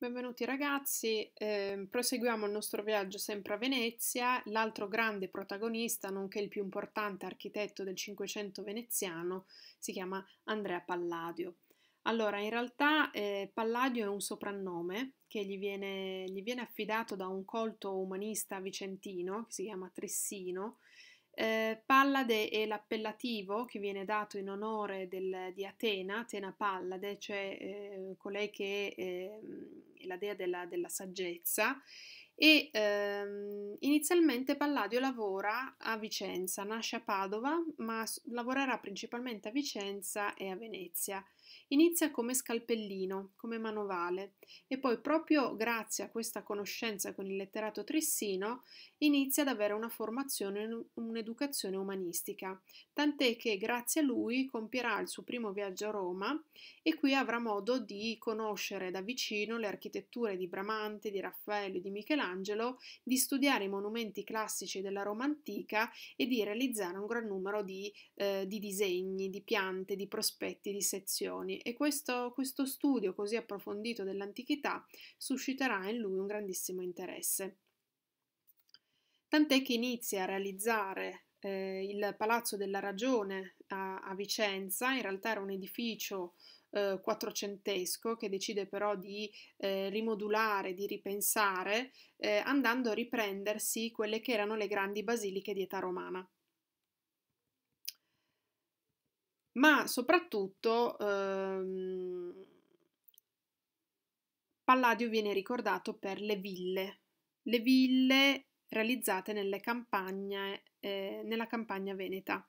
Benvenuti ragazzi, eh, proseguiamo il nostro viaggio sempre a Venezia, l'altro grande protagonista, nonché il più importante architetto del Cinquecento veneziano, si chiama Andrea Palladio. Allora, in realtà eh, Palladio è un soprannome che gli viene, gli viene, affidato da un colto umanista vicentino, che si chiama Tressino, eh, Pallade è l'appellativo che viene dato in onore del, di Atena, Atena Pallade, cioè eh, colei che è, è ehm, la dea della, della saggezza, e ehm, inizialmente Palladio lavora a Vicenza, nasce a Padova, ma lavorerà principalmente a Vicenza e a Venezia. Inizia come scalpellino, come manovale e poi proprio grazie a questa conoscenza con il letterato Trissino inizia ad avere una formazione, un'educazione umanistica, tant'è che grazie a lui compierà il suo primo viaggio a Roma e qui avrà modo di conoscere da vicino le architetture di Bramante, di Raffaello e di Michelangelo Michelangelo di studiare i monumenti classici della Roma antica e di realizzare un gran numero di, eh, di disegni, di piante, di prospetti, di sezioni e questo, questo studio così approfondito dell'antichità susciterà in lui un grandissimo interesse. Tant'è che inizia a realizzare eh, il Palazzo della Ragione a, a Vicenza, in realtà era un edificio eh, quattrocentesco che decide però di eh, rimodulare, di ripensare, eh, andando a riprendersi quelle che erano le grandi basiliche di età romana. Ma soprattutto ehm, Palladio viene ricordato per le ville, le ville realizzate campagne, eh, nella campagna veneta.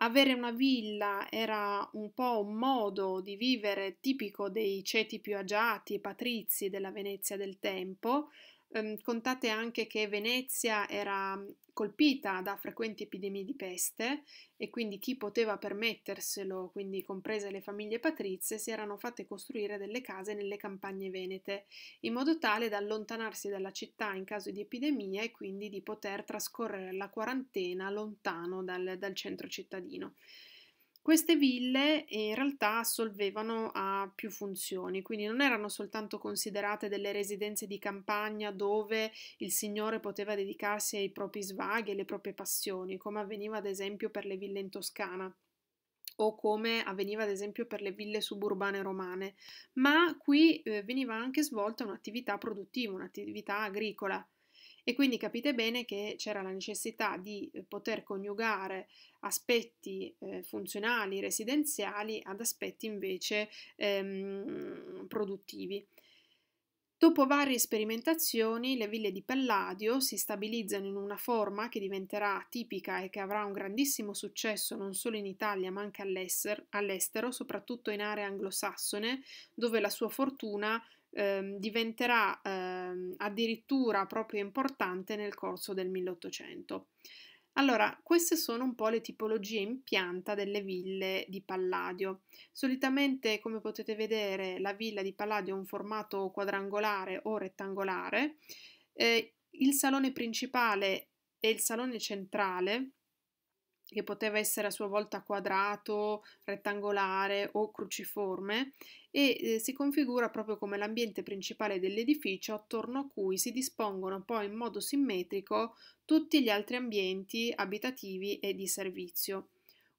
Avere una villa era un po' un modo di vivere tipico dei ceti più agiati e patrizi della Venezia del tempo, Ehm, contate anche che Venezia era mhmm, colpita da frequenti epidemie di peste e quindi chi poteva permetterselo, quindi comprese le famiglie patrizie, si erano fatte costruire delle case nelle campagne venete, in modo tale da allontanarsi dalla città in caso di epidemia e quindi di poter trascorrere la quarantena lontano dal, dal centro cittadino. Queste ville eh, in realtà assolvevano a più funzioni, quindi non erano soltanto considerate delle residenze di campagna dove il signore poteva dedicarsi ai propri svaghi e alle proprie passioni, come avveniva ad esempio per le ville in Toscana o come avveniva ad esempio per le ville suburbane romane, ma qui eh, veniva anche svolta un'attività produttiva, un'attività agricola. E quindi capite bene che c'era la necessità di eh, poter coniugare aspetti eh, funzionali, residenziali, ad aspetti invece ehm, produttivi. Dopo varie sperimentazioni, le ville di Palladio si stabilizzano in una forma che diventerà tipica e che avrà un grandissimo successo non solo in Italia ma anche all'estero, soprattutto in aree anglosassone, dove la sua fortuna ehm, diventerà ehm, addirittura proprio importante nel corso del 1800. Allora, queste sono un po' le tipologie in pianta delle ville di Palladio. Solitamente, come potete vedere, la villa di Palladio ha un formato quadrangolare o rettangolare. Eh, il salone principale e il salone centrale che poteva essere a sua volta quadrato, rettangolare o cruciforme e eh, si configura proprio come l'ambiente principale dell'edificio attorno a cui si dispongono poi in modo simmetrico tutti gli altri ambienti abitativi e di servizio.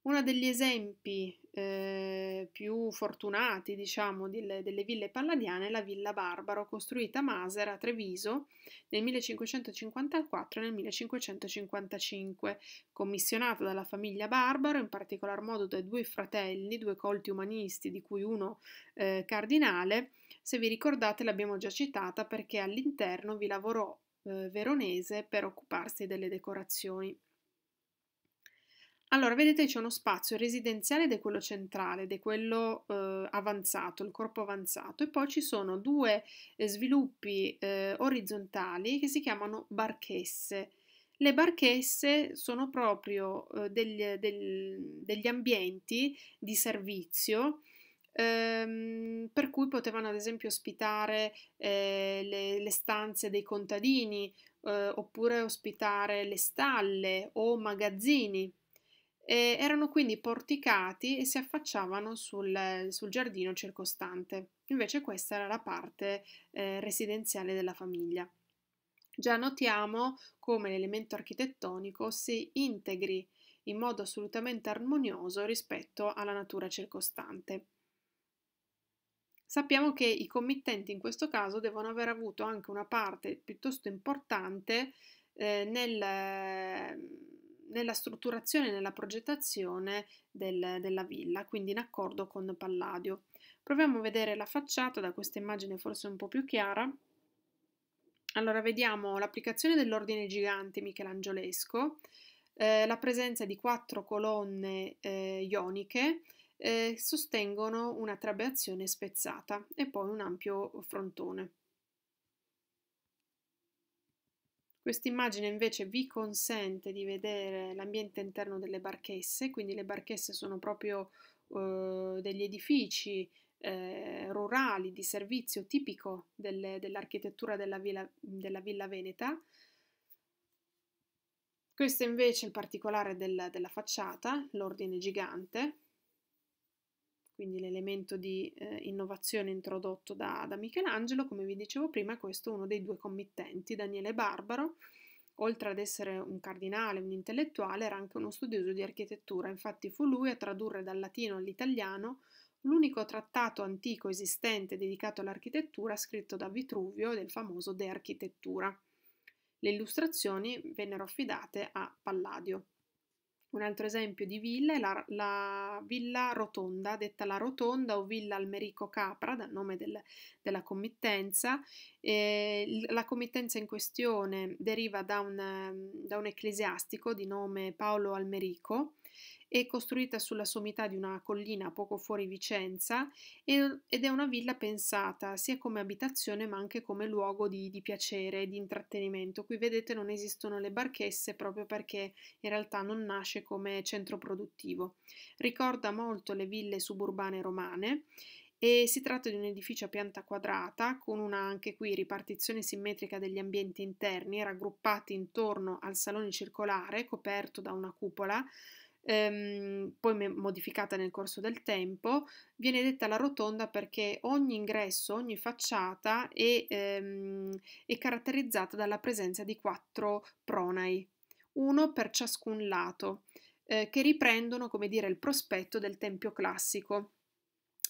Uno degli esempi eh, più fortunati, diciamo, delle, delle, ville palladiane è la Villa Barbaro, costruita a Maser a Treviso, nel 1554 e nel 1555, commissionata dalla famiglia Barbaro, in particolar modo dai due fratelli, due colti umanisti, di cui uno eh, cardinale. Se vi ricordate l'abbiamo già citata perché all'interno vi lavorò eh, Veronese per occuparsi delle decorazioni. Allora, vedete c'è uno spazio residenziale ed è quello centrale, ed è quello eh, avanzato, il corpo avanzato, e poi ci sono due eh, sviluppi eh, orizzontali che si chiamano barchesse. Le barchesse sono proprio eh, degli, del, degli, ambienti di servizio ehm, per cui potevano ad esempio ospitare eh, le, le stanze dei contadini oppure ospitare le stalle o magazzini eh, erano quindi porticati e si affacciavano sul, sul, giardino circostante. Invece questa era la parte eh, residenziale della famiglia. Già notiamo come l'elemento architettonico si integri in modo assolutamente armonioso rispetto alla natura circostante. Sappiamo che i committenti in questo caso devono aver avuto anche una parte piuttosto importante eh, nel nella strutturazione e nella progettazione del, della villa, quindi in accordo con Palladio. Proviamo a vedere la facciata da questa immagine forse un po' più chiara. Allora vediamo l'applicazione dell'ordine gigante michelangiolesco, eh, la presenza di quattro colonne eh, ioniche eh, sostengono una trabeazione spezzata e poi un ampio frontone. Questa immagine invece vi consente di vedere l'ambiente interno delle barchesse, quindi le barchesse sono proprio eh, degli edifici eh, rurali di servizio tipico dell'architettura della, villa, della Villa Veneta. Questo invece è il particolare della, della facciata, l'ordine gigante, quindi l'elemento di eh, innovazione introdotto da, da, Michelangelo, come vi dicevo prima, è questo uno dei due committenti, Daniele Barbaro, oltre ad essere un cardinale, un intellettuale, era anche uno studioso di architettura, infatti fu lui a tradurre dal latino all'italiano l'unico trattato antico esistente dedicato all'architettura scritto da Vitruvio del famoso De Architettura. Le illustrazioni vennero affidate a Palladio. Un altro esempio di villa è la, la, Villa Rotonda, detta La Rotonda o Villa Almerico Capra, dal nome del, della committenza. E la committenza in questione deriva da un, da un ecclesiastico di nome Paolo Almerico, è costruita sulla sommità di una collina poco fuori Vicenza ed è una villa pensata sia come abitazione ma anche come luogo di, di piacere e di intrattenimento. Qui vedete non esistono le barchesse proprio perché in realtà non nasce come centro produttivo. Ricorda molto le ville suburbane romane e si tratta di un edificio a pianta quadrata con una anche qui ripartizione simmetrica degli ambienti interni raggruppati intorno al salone circolare coperto da una cupola ehm, poi modificata nel corso del tempo, viene detta la rotonda perché ogni ingresso, ogni facciata è, ehm, è caratterizzata dalla presenza di quattro pronai, uno per ciascun lato, eh, che riprendono, come dire, il prospetto del tempio classico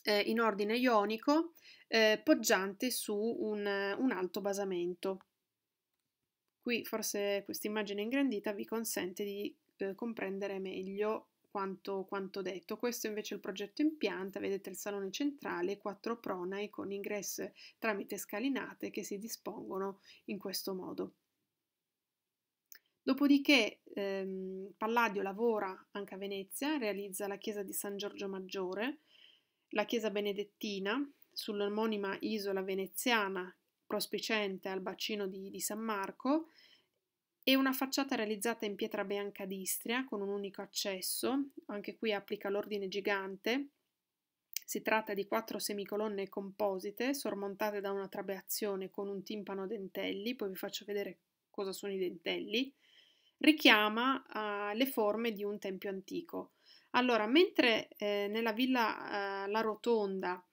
eh, in ordine ionico, eh, poggiante su un, un alto basamento. Qui forse questa immagine ingrandita vi consente di eh, comprendere meglio quanto, quanto, detto. Questo invece è il progetto in pianta, vedete il salone centrale, quattro pronai con ingresso tramite scalinate che si dispongono in questo modo. Dopodiché ehm, Palladio lavora anche a Venezia, realizza la chiesa di San Giorgio Maggiore, la chiesa benedettina sull'omonima isola veneziana prospiciente al bacino di, di San Marco e una facciata realizzata in pietra bianca d'Istria con un unico accesso, anche qui applica l'ordine gigante. Si tratta di quattro semicolonne composite sormontate da una trabeazione con un timpano a dentelli, poi vi faccio vedere cosa sono i dentelli, richiama uh, le forme di un tempio antico. Allora, mentre eh, nella villa uh, La Rotonda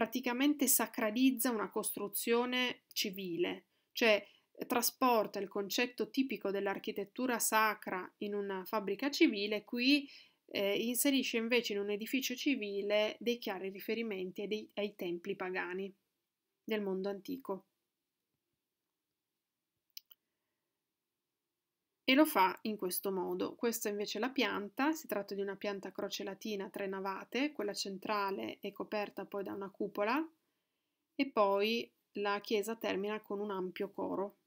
praticamente sacralizza una costruzione civile, cioè eh, trasporta il concetto tipico dell'architettura sacra in una fabbrica civile, qui eh, inserisce invece in un edificio civile dei chiari riferimenti ai, dei, ai templi pagani del mondo antico. e lo fa in questo modo. Questa invece è la pianta, si tratta di una pianta a croce latina a tre navate, quella centrale è coperta poi da una cupola e poi la chiesa termina con un ampio coro.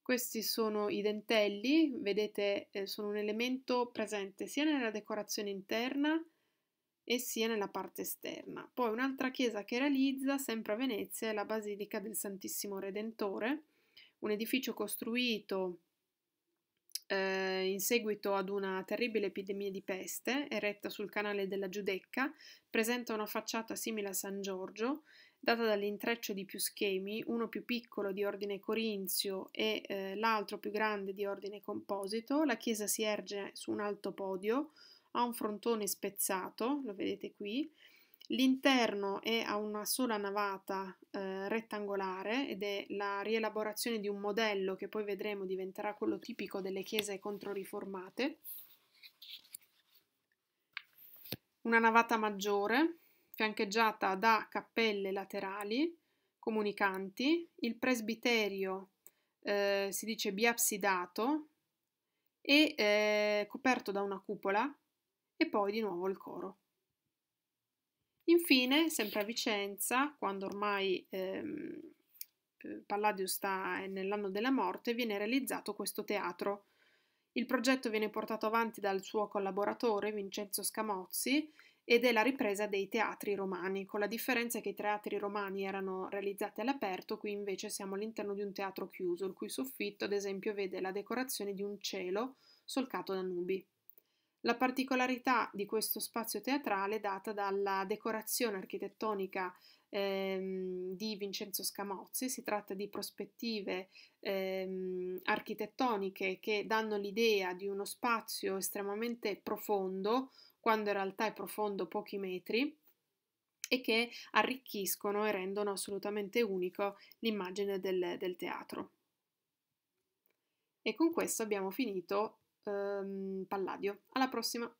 Questi sono i dentelli, vedete eh, sono un elemento presente sia nella decorazione interna e sia nella parte esterna. Poi un'altra chiesa che realizza sempre a Venezia è la Basilica del Santissimo Redentore, un edificio costruito eh, in seguito ad una terribile epidemia di peste eretta sul canale della Giudecca, presenta una facciata simile a San Giorgio, data dall'intreccio di più schemi, uno più piccolo di ordine corinzio e eh, l'altro più grande di ordine composito. La chiesa si erge su un alto podio, ha un frontone spezzato, lo vedete qui, L'interno è a una sola navata eh, rettangolare ed è la rielaborazione di un modello che poi vedremo diventerà quello tipico delle chiese controriformate. Una navata maggiore, fiancheggiata da cappelle laterali comunicanti, il presbiterio eh, si dice biapsidato e eh, coperto da una cupola e poi di nuovo il coro. Infine, sempre a Vicenza, quando ormai ehm, eh, Palladio sta eh, nell'anno della morte, viene realizzato questo teatro. Il progetto viene portato avanti dal suo collaboratore Vincenzo Scamozzi ed è la ripresa dei teatri romani, con la differenza che i teatri romani erano realizzati all'aperto, qui invece siamo all'interno di un teatro chiuso, il cui soffitto ad esempio vede la decorazione di un cielo solcato da nubi. La particolarità di questo spazio teatrale è data dalla decorazione architettonica ehm, di Vincenzo Scamozzi, si tratta di prospettive ehm, architettoniche che danno l'idea di uno spazio estremamente profondo, quando in realtà è profondo pochi metri, e che arricchiscono e rendono assolutamente unico l'immagine del, del teatro. E con questo abbiamo finito ehm, Palladio. Alla prossima!